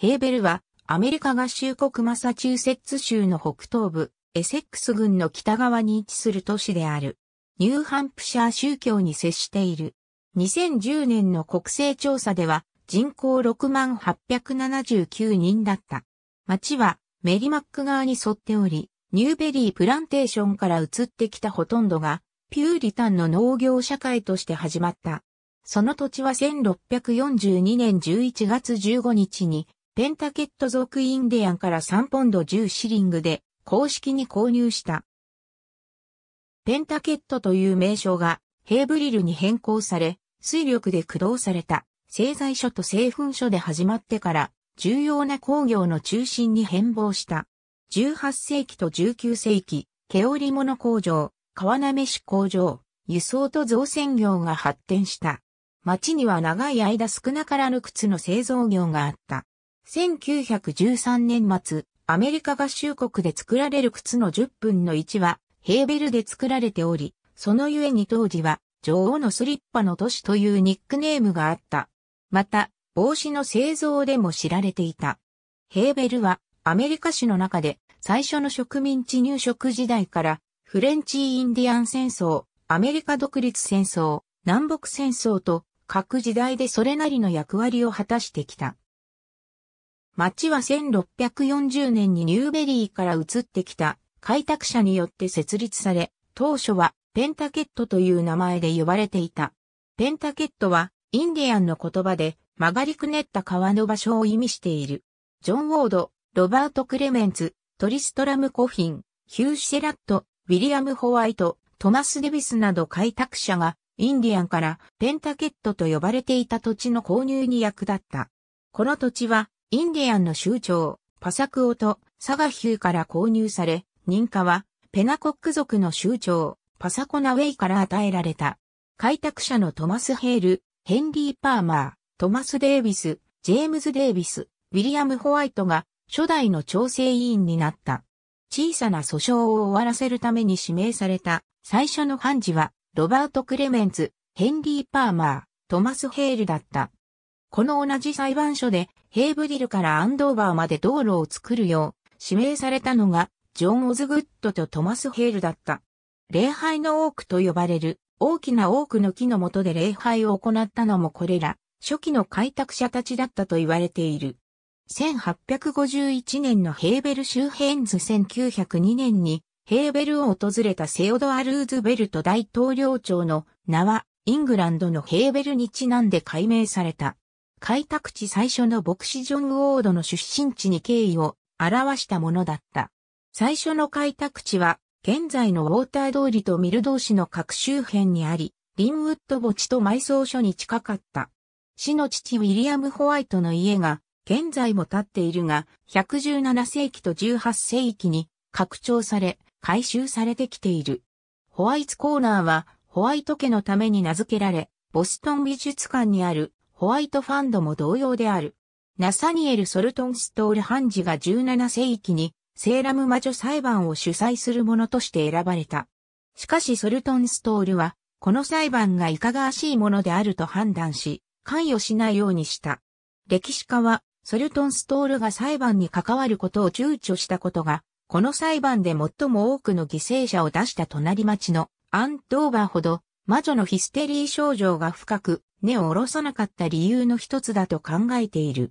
ヘーベルは、アメリカ合衆国マサチューセッツ州の北東部、エセックス郡の北側に位置する都市である。ニューハンプシャー宗教に接している。2010年の国勢調査では、人口6万879人だった。町は、メリマック側に沿っており、ニューベリープランテーションから移ってきたほとんどが、ピューリタンの農業社会として始まった。その土地は1642年11月15日にペンタケット族インディアンから3ポンド10シリングで公式に購入した。ペンタケットという名称がヘーブリルに変更され、水力で駆動された製材所と製粉所で始まってから重要な工業の中心に変貌した。18世紀と19世紀、毛織物工場、川め市工場、輸送と造船業が発展した。町には長い間少なからぬ靴の製造業があった。1913年末、アメリカ合衆国で作られる靴の10分の1は、ヘーベルで作られており、そのゆえに当時は、女王のスリッパの都市というニックネームがあった。また、帽子の製造でも知られていた。ヘーベルは、アメリカ史の中で、最初の植民地入植時代から、フレンチ・インディアン戦争、アメリカ独立戦争、南北戦争と、各時代でそれなりの役割を果たしてきた。町は1640年にニューベリーから移ってきた開拓者によって設立され、当初はペンタケットという名前で呼ばれていた。ペンタケットはインディアンの言葉で曲がりくねった川の場所を意味している。ジョン・ウォード、ロバート・クレメンツ、トリストラム・コフィン、ヒュー・シェラット、ウィリアム・ホワイト、トマス・デビスなど開拓者がインディアンからペンタケットと呼ばれていた土地の購入に役立った。この土地はインディアンの州長、パサクオとサガヒューから購入され、認可はペナコック族の州長、パサコナウェイから与えられた。開拓者のトマス・ヘール、ヘンリー・パーマー、トマス・デイビス、ジェームズ・デイビス、ウィリアム・ホワイトが初代の調整委員になった。小さな訴訟を終わらせるために指名された最初の判事は、ロバート・クレメンツ、ヘンリー・パーマー、トマス・ヘールだった。この同じ裁判所でヘイブリルからアンドーバーまで道路を作るよう指名されたのがジョン・オズグッドとトマス・ヘールだった。礼拝の多くと呼ばれる大きな多くの木の下で礼拝を行ったのもこれら初期の開拓者たちだったと言われている。1851年のヘーベル周辺図1902年にヘーベルを訪れたセオドア・ルーズベルト大統領庁の名はイングランドのヘーベルにちなんで改名された。開拓地最初の牧師ジョン・ウォードの出身地に敬意を表したものだった。最初の開拓地は、現在のウォーター通りとミル同士の各周辺にあり、リンウッド墓地と埋葬所に近かった。死の父ウィリアム・ホワイトの家が、現在も建っているが、117世紀と18世紀に拡張され、改修されてきている。ホワイトコーナーは、ホワイト家のために名付けられ、ボストン美術館にあるホワイトファンドも同様である。ナサニエル・ソルトンストール・ハンジが17世紀にセーラム魔女裁判を主催するものとして選ばれた。しかしソルトンストールは、この裁判がいかがわしいものであると判断し、関与しないようにした。歴史家は、ソルトンストールが裁判に関わることを躊躇したことが、この裁判で最も多くの犠牲者を出した隣町のアン・ドーバーほど、魔女のヒステリー症状が深く、根を下ろさなかった理由の一つだと考えている。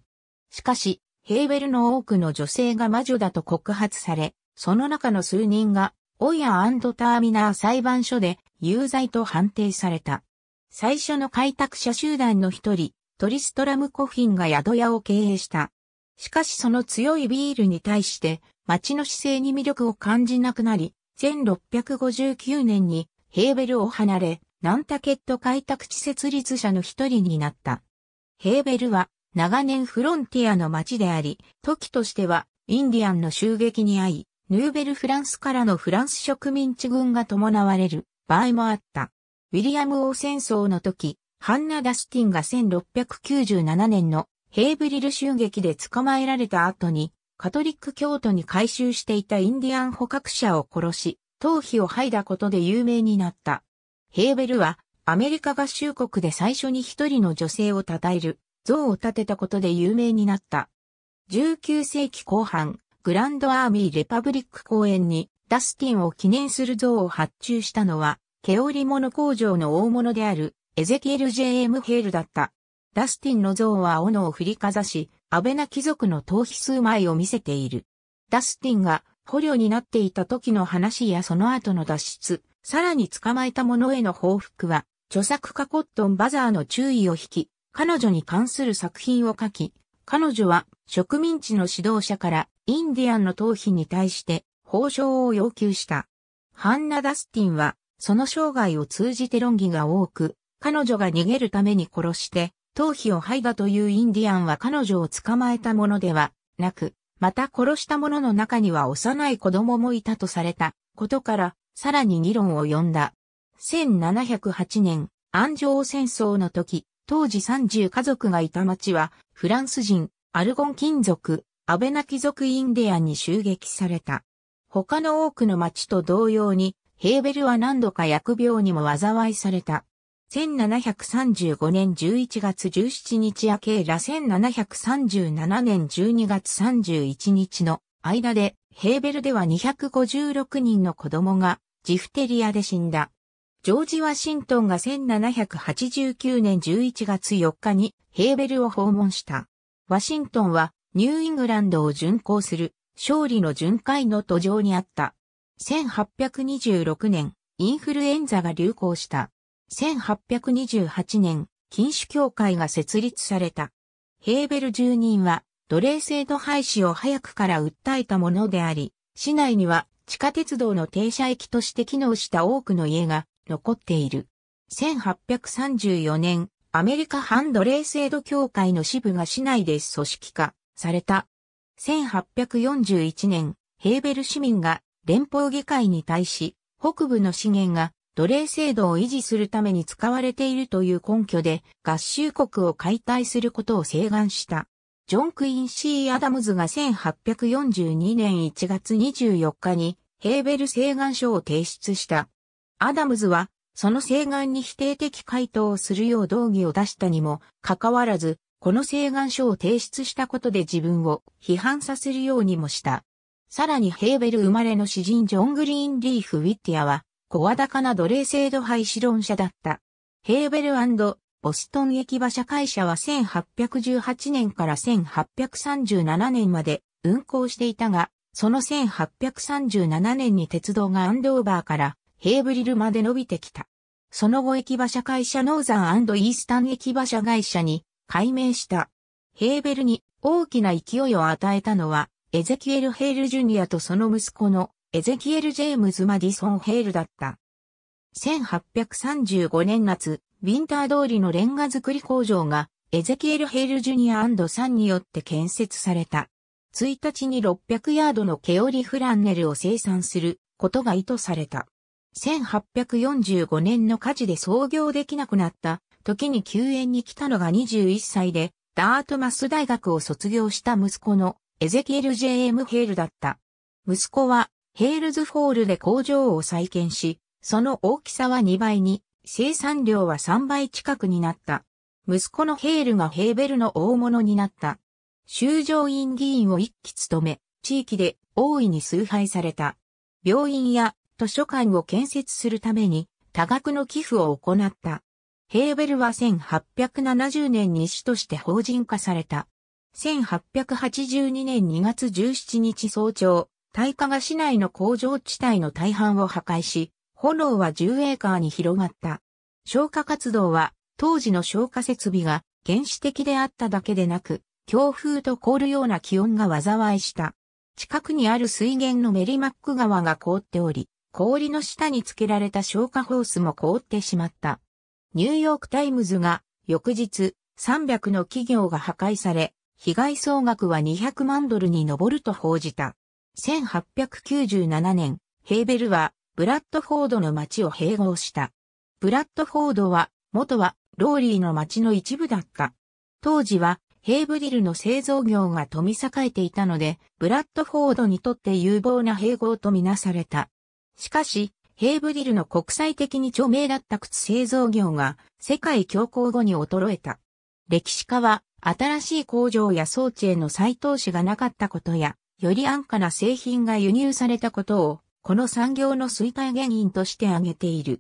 しかし、ヘーベルの多くの女性が魔女だと告発され、その中の数人が、オイアターミナー裁判所で有罪と判定された。最初の開拓者集団の一人、トリストラム・コフィンが宿屋を経営した。しかしその強いビールに対して、街の姿勢に魅力を感じなくなり、1659年にヘーベルを離れ、ナンタケット開拓地設立者の一人になった。ヘーベルは長年フロンティアの町であり、時としてはインディアンの襲撃に遭い、ヌーベルフランスからのフランス植民地軍が伴われる場合もあった。ウィリアム王戦争の時、ハンナ・ダスティンが1697年のヘーブリル襲撃で捕まえられた後に、カトリック教徒に回収していたインディアン捕獲者を殺し、頭皮を剥いだことで有名になった。ヘーベルは、アメリカ合衆国で最初に一人の女性を称える、像を建てたことで有名になった。19世紀後半、グランドアーミーレパブリック公園に、ダスティンを記念する像を発注したのは、毛織物工場の大物である、エゼキエル・ーム・ヘールだった。ダスティンの像は斧を振りかざし、アベナ貴族の頭皮数枚を見せている。ダスティンが捕虜になっていた時の話やその後の脱出、さらに捕まえた者への報復は、著作家コットンバザーの注意を引き、彼女に関する作品を書き、彼女は植民地の指導者からインディアンの頭皮に対して報奨を要求した。ハンナ・ダスティンは、その生涯を通じて論議が多く、彼女が逃げるために殺して、頭皮を剥いだというインディアンは彼女を捕まえたものではなく、また殺した者の中には幼い子供もいたとされたことから、さらに議論を呼んだ。1708年、安城戦争の時、当時30家族がいた町は、フランス人、アルゴン金属、アベナ貴族インディアンに襲撃された。他の多くの町と同様に、ヘーベルは何度か薬病にも災いされた。1735年11月17日明けら1737年12月31日の間で、ヘーベルでは256人の子供がジフテリアで死んだ。ジョージ・ワシントンが1789年11月4日にヘーベルを訪問した。ワシントンはニューイングランドを巡行する勝利の巡回の途上にあった。1826年、インフルエンザが流行した。1828年、禁酒協会が設立された。ヘーベル住人は奴隷制度廃止を早くから訴えたものであり、市内には地下鉄道の停車駅として機能した多くの家が残っている。1834年、アメリカハンドレー制度協会の支部が市内で組織化された。1841年、ヘーベル市民が連邦議会に対し、北部の資源が奴隷制度を維持するために使われているという根拠で合衆国を解体することを請願した。ジョン・クイン・シー・アダムズが1842年1月24日にヘーベル請願書を提出した。アダムズは、その請願に否定的回答をするよう動議を出したにもかかわらず、この請願書を提出したことで自分を批判させるようにもした。さらにヘーベル生まれの詩人ジョン・グリーン・リーフ・ウィッティアは、小高な奴隷制度廃止論者だった。ヘーベルボストン駅馬車会社は1818年から1837年まで運行していたが、その1837年に鉄道がアンドーバーからヘーブリルまで伸びてきた。その後駅馬車会社ノーザンイースタン駅馬車会社に改名した。ヘーベルに大きな勢いを与えたのは、エゼキエル・ヘール・ジュニアとその息子のエゼキエル・ジェームズ・マディソン・ヘールだった。1835年夏、ウィンター通りのレンガ作り工場が、エゼキエル・ヘイル・ジュニアサンによって建設された。1日に600ヤードのケオリ・フランネルを生産することが意図された。1845年の火事で創業できなくなった時に救援に来たのが21歳で、ダートマス大学を卒業した息子のエゼキエル・ジェーム・ヘールだった。息子はヘールズフォールで工場を再建し、その大きさは2倍に生産量は3倍近くになった。息子のヘールがヘーベルの大物になった。修正院議員を一期務め、地域で大いに崇拝された。病院や図書館を建設するために多額の寄付を行った。ヘーベルは1870年に市として法人化された。1882年2月17日早朝、大化が市内の工場地帯の大半を破壊し、炎は10エーカーに広がった。消火活動は当時の消火設備が原始的であっただけでなく、強風と凍るような気温が災いした。近くにある水源のメリマック川が凍っており、氷の下につけられた消火ホースも凍ってしまった。ニューヨークタイムズが翌日300の企業が破壊され、被害総額は200万ドルに上ると報じた。1897年、ヘーベルはブラッドフォードの町を併合した。ブラッドフォードは、元はローリーの町の一部だった。当時は、ヘイブリルの製造業が富み栄えていたので、ブラッドフォードにとって有望な併合とみなされた。しかし、ヘイブリルの国際的に著名だった靴製造業が、世界恐慌後に衰えた。歴史家は、新しい工場や装置への再投資がなかったことや、より安価な製品が輸入されたことをこの産業の衰退原因として挙げている。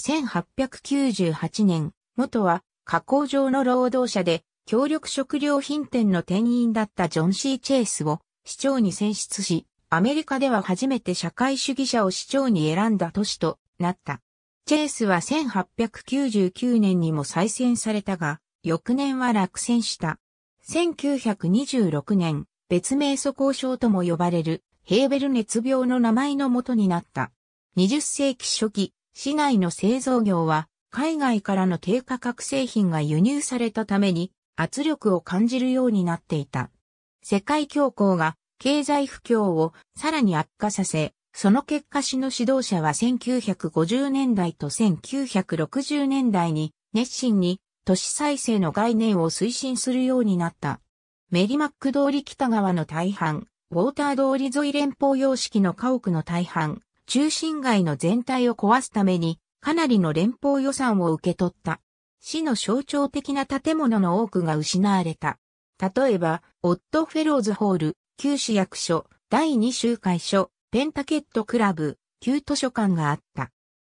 1898年、元は加工場の労働者で、協力食料品店の店員だったジョン・シー・チェイスを市長に選出し、アメリカでは初めて社会主義者を市長に選んだ都市となった。チェイスは1899年にも再選されたが、翌年は落選した。1926年、別名素交渉とも呼ばれるヘーベル熱病の名前のもとになった。20世紀初期、市内の製造業は、海外からの低価格製品が輸入されたために、圧力を感じるようになっていた。世界恐慌が経済不況をさらに悪化させ、その結果市の指導者は1950年代と1960年代に熱心に都市再生の概念を推進するようになった。メリマック通り北側の大半、ウォーター通り沿い連邦様式の家屋の大半、中心街の全体を壊すために、かなりの連邦予算を受け取った。市の象徴的な建物の多くが失われた。例えば、オット・フェローズホール、旧市役所、第二集会所、ペンタケットクラブ、旧図書館があった。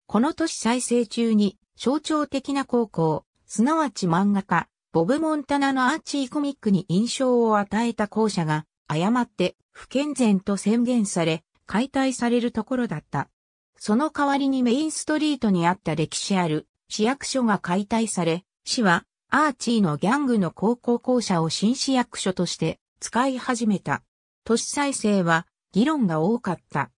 この都市再生中に、象徴的な高校、すなわち漫画家、ボブ・モンタナのアーチーコミックに印象を与えた校舎が誤って不健全と宣言され、解体されるところだった。その代わりにメインストリートにあった歴史ある市役所が解体され、市はアーチーのギャングの高校校舎を新市役所として使い始めた。都市再生は議論が多かった。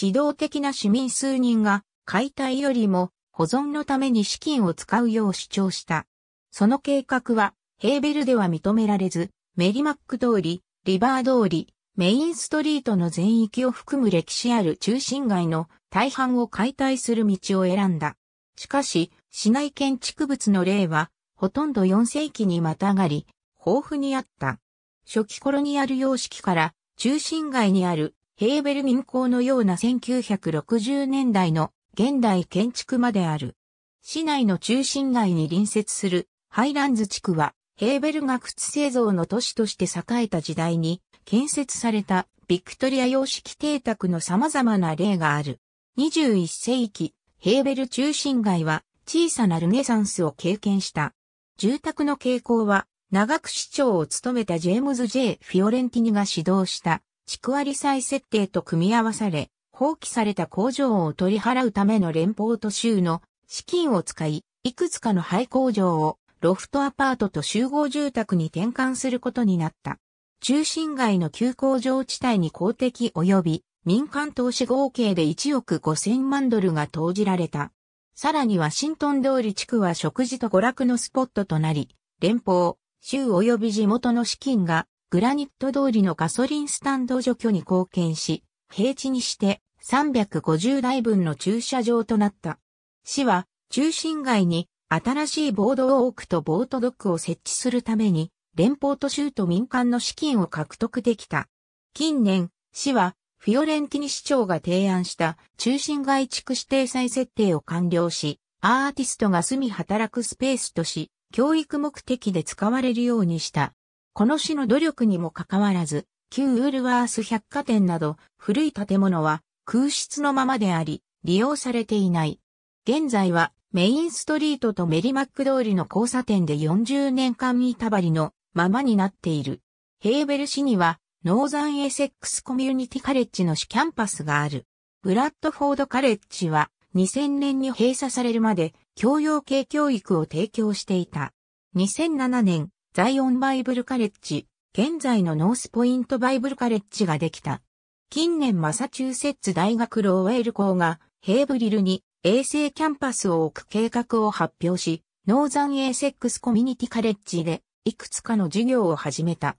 指導的な市民数人が解体よりも保存のために資金を使うよう主張した。その計画はヘーベルでは認められず、メリマック通り、リバー通り、メインストリートの全域を含む歴史ある中心街の大半を解体する道を選んだ。しかし、市内建築物の例は、ほとんど4世紀にまたがり、豊富にあった。初期コロニアル様式から、中心街にあるヘーベル民港のような1960年代の現代建築まである。市内の中心街に隣接するハイランズ地区はヘーベルが靴製造の都市として栄えた時代に建設されたビクトリア様式邸宅の様々な例がある。21世紀、ヘーベル中心街は小さなルネサンスを経験した。住宅の傾向は長く市長を務めたジェームズ・ J・ フィオレンティニが指導した地区割り再設定と組み合わされ、放棄された工場を取り払うための連邦と州の資金を使い、いくつかの廃工場をロフトアパートと集合住宅に転換することになった。中心街の急工場地帯に公的及び民間投資合計で1億5000万ドルが投じられた。さらにワシントン通り地区は食事と娯楽のスポットとなり、連邦、州及び地元の資金がグラニット通りのガソリンスタンド除去に貢献し、平地にして350台分の駐車場となった。市は中心街に新しいボードォークとボートドックを設置するために、連邦と州と民間の資金を獲得できた。近年、市は、フィオレンティニ市長が提案した中心外地区指定再設定を完了し、アーティストが住み働くスペースとし、教育目的で使われるようにした。この市の努力にもかかわらず、旧ウールワース百貨店など古い建物は空室のままであり、利用されていない。現在はメインストリートとメリマック通りの交差点で40年間板張りのままになっている。ヘーベル市には、ノーザンエセックスコミュニティカレッジの市キャンパスがある。ブラッドフォードカレッジは、2000年に閉鎖されるまで、教養系教育を提供していた。2007年、ザイオンバイブルカレッジ、現在のノースポイントバイブルカレッジができた。近年マサチューセッツ大学ローウェル校がヘーブリルに衛星キャンパスを置く計画を発表し、ノーザンエーセックスコミュニティカレッジでいくつかの授業を始めた。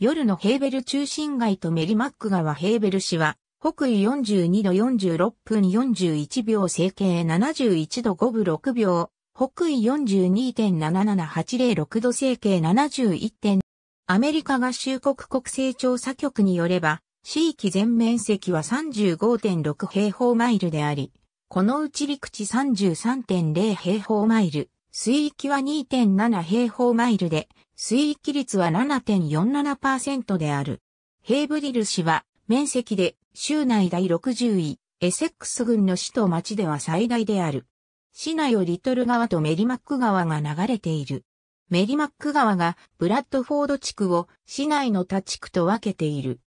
夜のヘーベル中心街とメリマック川ヘーベル市は、北緯42度46分41秒整形71度5分6秒、北緯42.77806度整形71点。アメリカ合衆国国勢調査局によれば、地域全面積は35.6平方マイルであり、このうち陸地33.0平方マイル、水域は2.7平方マイルで、水域率は7.47%である。ヘイブリル市は、面積で、州内第60位、エセックス郡の市と町では最大である。市内をリトル川とメリマック川が流れている。メリマック川がブラッドフォード地区を市内の他地区と分けている。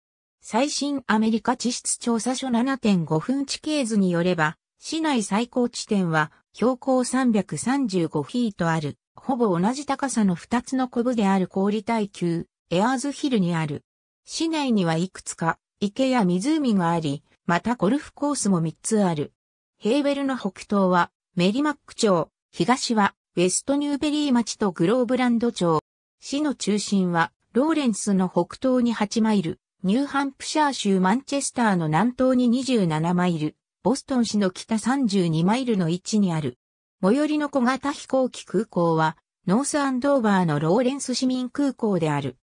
最新アメリカ地質調査所7.5分地形図によれば、市内最高地点は標高335フィートある、ほぼ同じ高さの2つのコブである氷耐久、エアーズヒルにある。市内にはいくつか池や湖があり、またゴルフコースも3つある。ヘーベルの北東はメリマック町、東はウェストニューベリー町とグローブランド町。市の中心はローレンスの北東に8マイル、ニューハンプシャー州マンチェスターの南東に27マイル、ボストン市の北32マイルの位置にある。最寄りの小型飛行機空港は、ノースアンドーバーのローレンス市民空港である。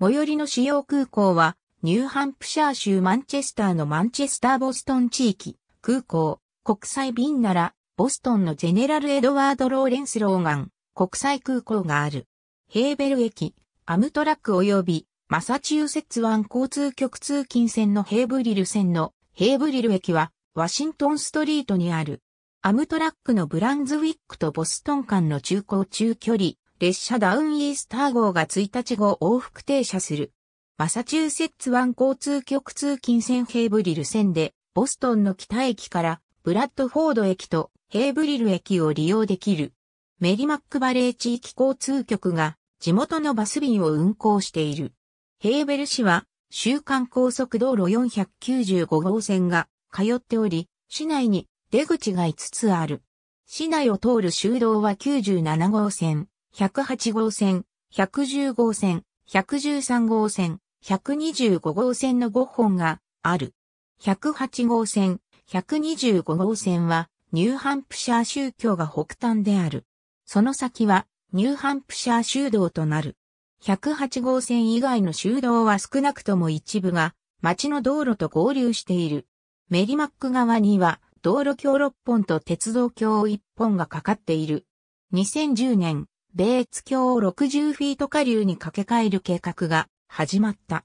最寄りの主要空港は、ニューハンプシャー州マンチェスターのマンチェスターボストン地域、空港、国際便なら、ボストンのジェネラル・エドワード・ローレンス・ローガン、国際空港がある。ヘーベル駅、アムトラック及び、マサチューセッツ湾交通局通勤線のヘーブリル線のヘーブリル駅は、ワシントンストリートにある、アムトラックのブランズウィックとボストン間の中高中距離、列車ダウンイースター号が1日後往復停車する。マサチューセッツ湾交通局通勤線ヘイブリル線で、ボストンの北駅からブラッドフォード駅とヘイブリル駅を利用できる。メリマックバレー地域交通局が地元のバス便を運行している。ヘイベル市は、週間高速道路495号線が通っており、市内に出口が5つある。市内を通る修道は97号線、108号線、110号線、113号線、125号線の5本がある。108号線、125号線はニューハンプシャー宗教が北端である。その先はニューハンプシャー修道となる。108号線以外の修道は少なくとも一部が街の道路と合流している。メリマック側には道路橋6本と鉄道橋1本がかかっている。2010年、米津橋を60フィート下流に掛け替える計画が始まった。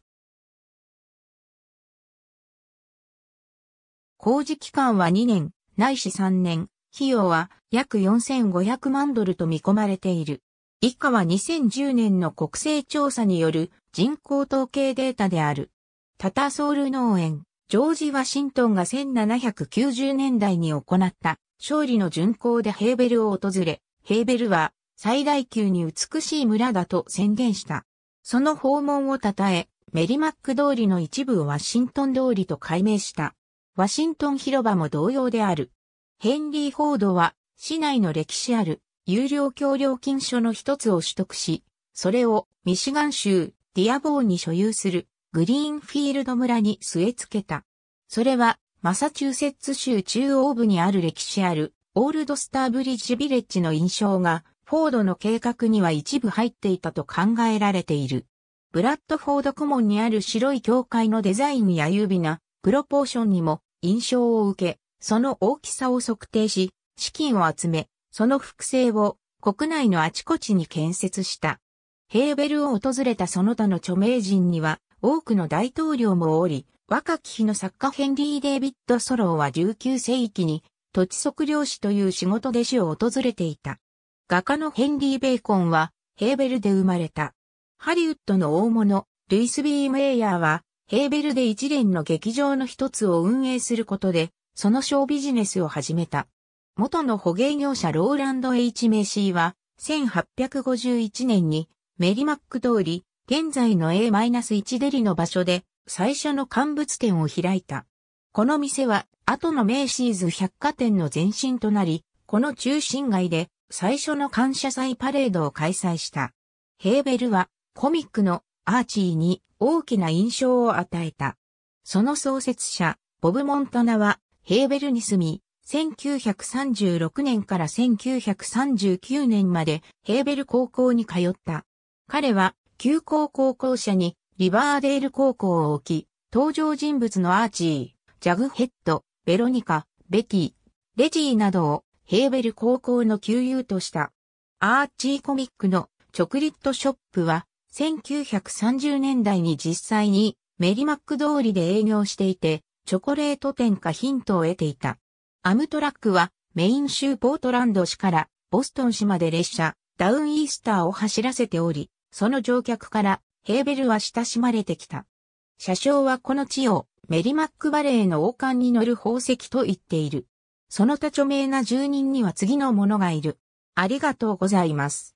工事期間は2年、ないし3年、費用は約4500万ドルと見込まれている。以下は2010年の国勢調査による人口統計データである。タタソール農園。ジョージ・ワシントンが1790年代に行った勝利の巡行でヘーベルを訪れ、ヘーベルは最大級に美しい村だと宣言した。その訪問を称え、メリマック通りの一部をワシントン通りと改名した。ワシントン広場も同様である。ヘンリー・フォードは市内の歴史ある有料協料金所の一つを取得し、それをミシガン州ディアボーに所有するグリーンフィールド村に据え付けた。それは、マサチューセッツ州中央部にある歴史ある、オールドスターブリッジビレッジの印象が、フォードの計画には一部入っていたと考えられている。ブラッドフォード顧問にある白い教会のデザインや指なプロポーションにも印象を受け、その大きさを測定し、資金を集め、その複製を国内のあちこちに建設した。ヘーベルを訪れたその他の著名人には、多くの大統領もおり、若き日の作家ヘンリー・デイビッド・ソローは19世紀に土地測量士という仕事弟子を訪れていた。画家のヘンリー・ベーコンはヘーベルで生まれた。ハリウッドの大物、ルイス・ビー・メイヤーはヘーベルで一連の劇場の一つを運営することで、その小ビジネスを始めた。元の捕鯨業者ローランド・ H・ メイシーは、1851年にメリマック通り、現在の A-1 デリの場所で最初の乾物店を開いた。この店は後の名シーズ百貨店の前身となり、この中心街で最初の感謝祭パレードを開催した。ヘーベルはコミックのアーチーに大きな印象を与えた。その創設者、ボブ・モントナはヘーベルに住み、1936年から1939年までヘーベル高校に通った。彼は休校高校舎にリバーデール高校を置き、登場人物のアーチー、ジャグヘッド、ベロニカ、ベキー、レジーなどをヘーベル高校の旧友とした。アーチーコミックのチョクリットショップは1930年代に実際にメリマック通りで営業していて、チョコレート店かヒントを得ていた。アムトラックはメイン州ポートランド市からボストン市まで列車、ダウンイースターを走らせており、その乗客から、ヘーベルは親しまれてきた。車掌はこの地を、メリマックバレーの王冠に乗る宝石と言っている。その他著名な住人には次の者がいる。ありがとうございます。